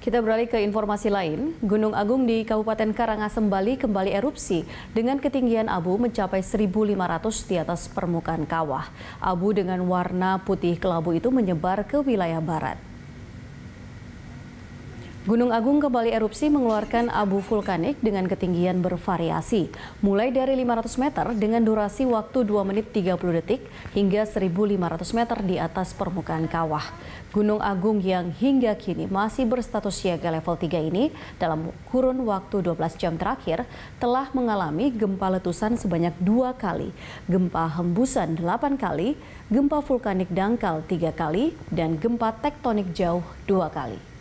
Kita beralih ke informasi lain. Gunung Agung di Kabupaten Karangasem Bali kembali erupsi dengan ketinggian abu mencapai 1.500 di atas permukaan kawah. Abu dengan warna putih kelabu itu menyebar ke wilayah barat. Gunung Agung kembali erupsi mengeluarkan abu vulkanik dengan ketinggian bervariasi, mulai dari 500 meter dengan durasi waktu 2 menit 30 detik hingga 1.500 meter di atas permukaan kawah. Gunung Agung yang hingga kini masih berstatus siaga level 3 ini dalam kurun waktu 12 jam terakhir telah mengalami gempa letusan sebanyak dua kali, gempa hembusan 8 kali, gempa vulkanik dangkal tiga kali, dan gempa tektonik jauh dua kali.